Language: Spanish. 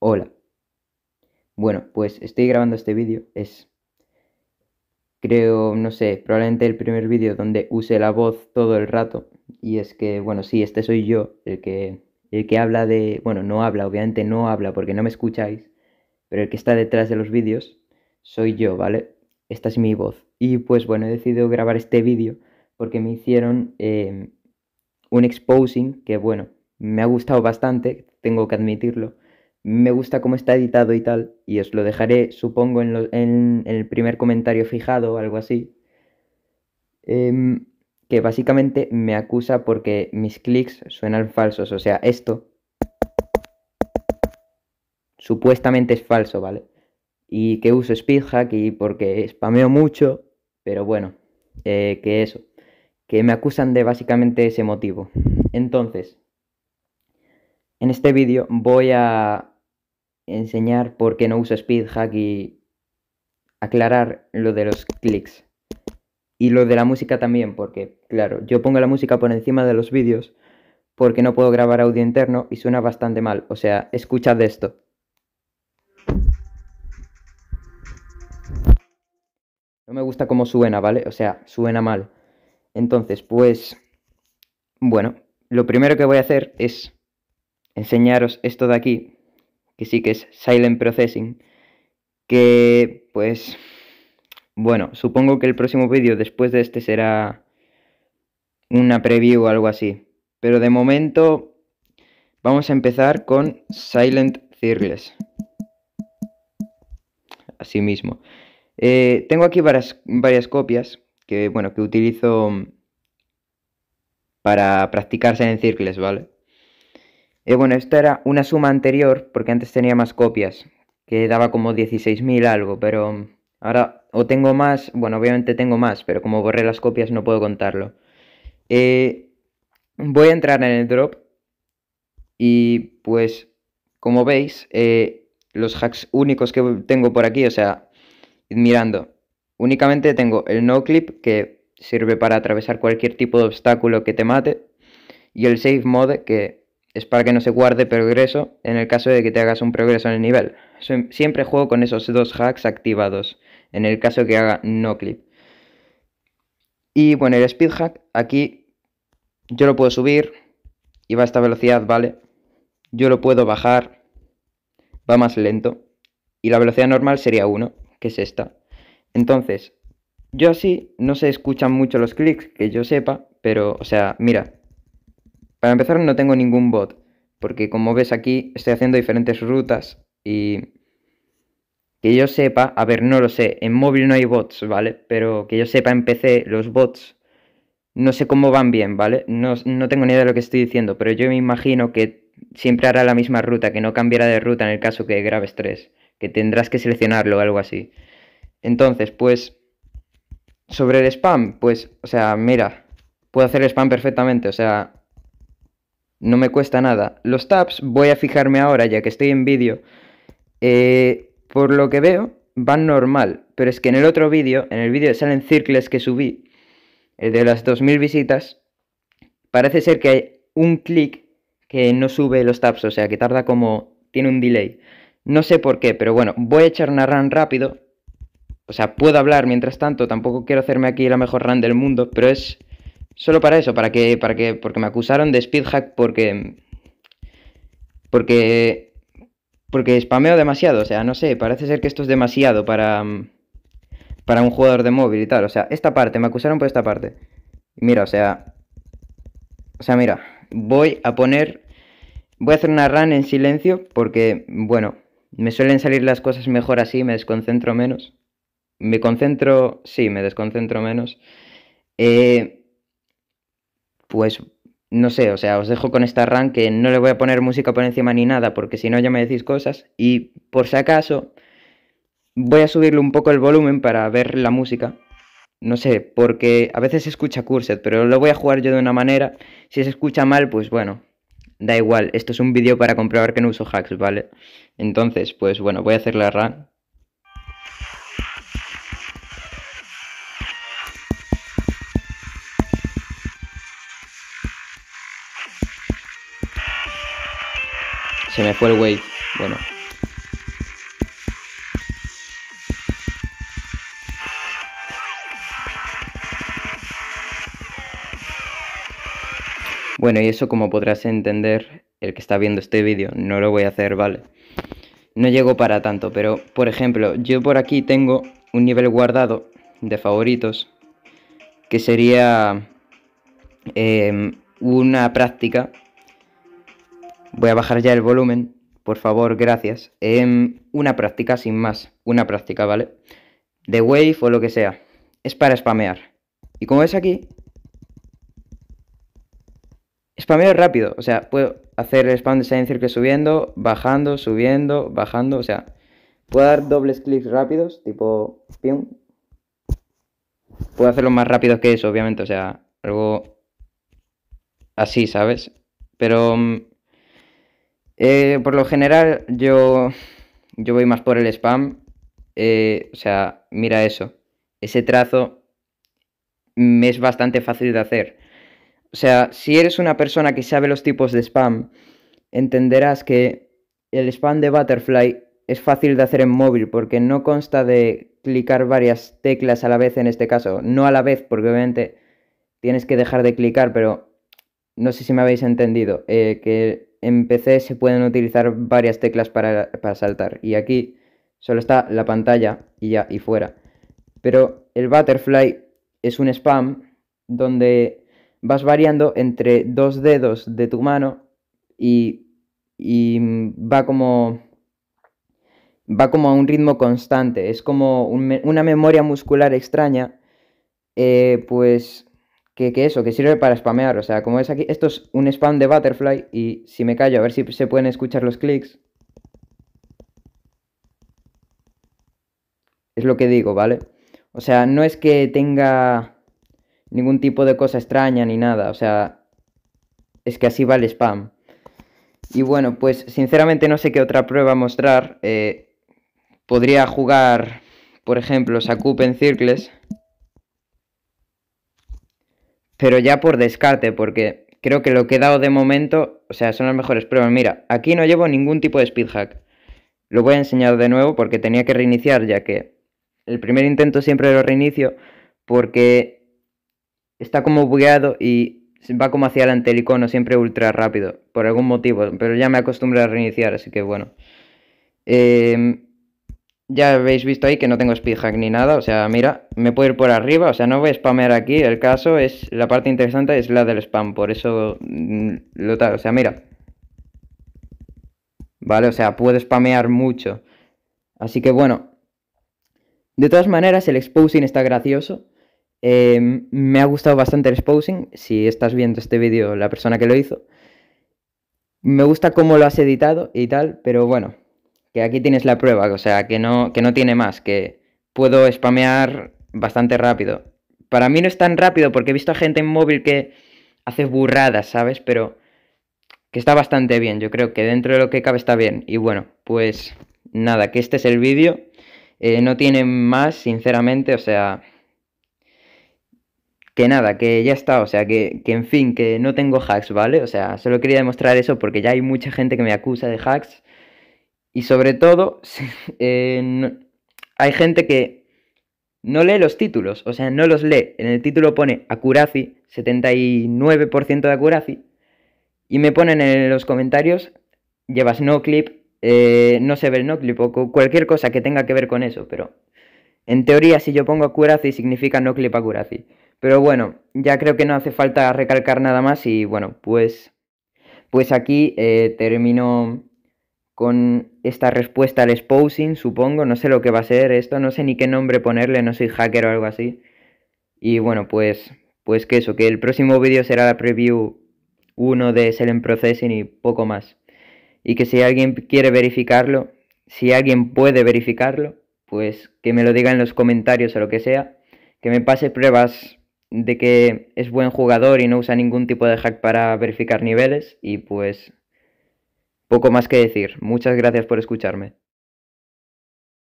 Hola. Bueno, pues estoy grabando este vídeo. Es, creo, no sé, probablemente el primer vídeo donde use la voz todo el rato. Y es que, bueno, sí, este soy yo, el que, el que habla de... Bueno, no habla, obviamente no habla porque no me escucháis. Pero el que está detrás de los vídeos soy yo, ¿vale? Esta es mi voz. Y pues bueno, he decidido grabar este vídeo porque me hicieron em, un exposing que, bueno, me ha gustado bastante, tengo que admitirlo me gusta cómo está editado y tal, y os lo dejaré, supongo, en, el primer comentario fijado o algo así, em, que básicamente me acusa porque mis clics suenan falsos, o sea, esto supuestamente es falso, ¿vale? Y que uso Speedhack y porque spameo mucho, pero bueno, eh, que eso, que me acusan de básicamente ese motivo. Entonces, en este vídeo voy a enseñar por qué no uso Speedhack y aclarar lo de los clics. Y lo de la música también, porque claro, yo pongo la música por encima de los vídeos porque no puedo grabar audio interno y suena bastante mal. O sea, escuchad esto. No me gusta cómo suena, ¿vale? O sea, suena mal. Entonces, pues... Bueno, lo primero que voy a hacer es enseñaros esto de aquí, que sí que es Silent Processing, que pues bueno, supongo que el próximo vídeo después de este será una preview o algo así, pero de momento vamos a empezar con Silent Circles. Así mismo. Eh, tengo aquí varias, varias copias que, bueno, que utilizo para practicarse en Circles, ¿vale? Y eh, bueno, esto era una suma anterior, porque antes tenía más copias, que daba como 16.000 algo, pero mm, ahora o tengo más, bueno, obviamente tengo más, pero como borré las copias no puedo contarlo. Eh, voy a entrar en el drop y pues, como veis, eh, los hacks únicos que tengo por aquí, o sea, mirando, únicamente tengo el no clip que sirve para atravesar cualquier tipo de obstáculo que te mate y el save mode que es para que no se guarde progreso en el caso de que te hagas un progreso en el nivel. Siempre juego con esos dos hacks activados en el caso que haga no clip. Y bueno, el speed hack aquí yo lo puedo subir y va a esta velocidad, ¿vale? Yo lo puedo bajar, va más lento. Y la velocidad normal sería 1, que es esta. Entonces, yo así no se escuchan mucho los clics, que yo sepa, pero, o sea, mira, para empezar no tengo ningún bot, porque como ves aquí estoy haciendo diferentes rutas y que yo sepa, a ver, no lo sé, en móvil no hay bots, ¿vale? Pero que yo sepa en PC los bots no sé cómo van bien, ¿vale? No, tengo ni idea de lo que estoy diciendo, pero yo me imagino que siempre hará la misma ruta, que no cambiará de ruta en el caso que grabes 3, que tendrás que seleccionarlo o algo así. Entonces, pues, sobre el spam, pues, o sea, mira, puedo hacer spam perfectamente, o sea, no me cuesta nada. Los tabs, voy a fijarme ahora ya que estoy en vídeo, eh, por lo que veo van normal, pero es que en el otro vídeo, en el vídeo de Salen Circles que subí, el de las 2000 visitas, parece ser que hay un clic que no sube los tabs, o sea que tarda como... tiene un delay. No sé por qué, pero bueno, voy a echar una run rápido. O sea, puedo hablar mientras tanto, tampoco quiero hacerme aquí la mejor run del mundo, pero es Solo para eso, para que, para que, porque me acusaron de speedhack porque, porque, porque spameo demasiado, o sea, no sé, parece ser que esto es demasiado para, para un jugador de móvil y tal, o sea, esta parte, me acusaron por esta parte. Mira, o sea, o sea, mira, voy a poner, voy a hacer una run en silencio porque, bueno, me suelen salir las cosas mejor así, me desconcentro menos. Me concentro, sí, me desconcentro menos. Eh, pues no sé, o sea, os dejo con esta run que no le voy a poner música por encima ni nada, porque si no ya me decís cosas. Y por si acaso, voy a subirle un poco el volumen para ver la música. No sé, porque a veces se escucha Cursed, pero lo voy a jugar yo de una manera. Si se escucha mal, pues bueno, da igual. Esto es un vídeo para comprobar que no uso hacks, ¿vale? Entonces, pues bueno, voy a hacer la run Se me fue el wave. Bueno. Bueno, y eso como podrás entender, el que está viendo este vídeo, no lo voy a hacer, ¿vale? No llego para tanto, pero por ejemplo, yo por aquí tengo un nivel guardado de favoritos, que sería em, una práctica Voy a bajar ya el volumen, por favor, gracias. En em, una práctica, sin más, una práctica, ¿vale? De Wave o lo que sea. Es para spamear. Y como ves aquí, spameo rápido. O sea, puedo hacer spam de que Circle subiendo, bajando, subiendo, bajando. O sea, puedo dar dobles clics rápidos, tipo pium. Puedo hacerlo más rápido que eso, obviamente. O sea, algo así, ¿sabes? Pero mm, eh, por lo general, yo, yo voy más por el spam. Eh, o sea, mira eso. Ese trazo me es bastante fácil de hacer. O sea, si eres una persona que sabe los tipos de spam, entenderás que el spam de Butterfly es fácil de hacer en móvil porque no consta de clicar varias teclas a la vez en este caso. No a la vez porque obviamente tienes que dejar de clicar, pero no sé si me habéis entendido. Eh, que en PC se pueden utilizar varias teclas para, saltar. Y aquí solo está la pantalla y ya, y fuera. Pero el butterfly es un spam donde vas variando entre dos dedos de tu mano y, y va como... Va como a un ritmo constante, es como una memoria muscular extraña, eh, pues que, eso, que sirve para spamear. O sea, como ves aquí, esto es un spam de Butterfly y si me callo, a ver si se pueden escuchar los clics. Es lo que digo, ¿vale? O sea, no es que tenga ningún tipo de cosa extraña ni nada. O sea, es que así va el spam. Y bueno, pues sinceramente no sé qué otra prueba mostrar. Eh, podría jugar, por ejemplo, Sakup en Circles pero ya por descarte, porque creo que lo que he dado de momento, o sea, son las mejores pruebas. Mira, aquí no llevo ningún tipo de hack. Lo voy a enseñar de nuevo porque tenía que reiniciar, ya que el primer intento siempre lo reinicio porque está como bugueado y va como hacia adelante el icono siempre ultra rápido, por algún motivo, pero ya me acostumbré a reiniciar, así que bueno. Em, ya habéis visto ahí que no tengo speedhack ni nada, o sea, mira, me puedo ir por arriba, o sea, no voy a spamear aquí, el caso es, la parte interesante es la del spam, por eso mm, lo tal, o sea, mira. Vale, o sea, puedo spamear mucho. Así que bueno. De todas maneras, el exposing está gracioso. Em, me ha gustado bastante el exposing, si estás viendo este vídeo, la persona que lo hizo. Me gusta cómo lo has editado y tal, pero bueno, aquí tienes la prueba, o sea, que no, que no tiene más, que puedo spamear bastante rápido. Para mí no es tan rápido porque he visto a gente en móvil que hace burradas, ¿sabes? Pero que está bastante bien, yo creo que dentro de lo que cabe está bien. Y bueno, pues nada, que este es el vídeo. Eh, no tiene más, sinceramente, o sea, que nada, que ya está, o sea, que, que, en fin, que no tengo hacks, ¿vale? O sea, solo quería demostrar eso porque ya hay mucha gente que me acusa de hacks. Y sobre todo, eh, hay gente que no lee los títulos, o sea, no los lee. En el título pone Acuraci, 79% de Acuraci, y me ponen en los comentarios, llevas no clip, eh, no se ve el no clip, o cualquier cosa que tenga que ver con eso, pero en teoría si yo pongo Acuraci significa no clip Acuraci. Pero bueno, ya creo que no hace falta recalcar nada más y bueno, pues, pues aquí eh, termino con esta respuesta al exposing, supongo, no sé lo que va a ser esto, no sé ni qué nombre ponerle, no soy hacker o algo así. Y bueno, pues, pues que eso, que el próximo vídeo será la preview 1 de Selenium Processing y poco más. Y que si alguien quiere verificarlo, si alguien puede verificarlo, pues que me lo diga en los comentarios o lo que sea, que me pase pruebas de que es buen jugador y no usa ningún tipo de hack para verificar niveles y pues poco más que decir. Muchas gracias por escucharme.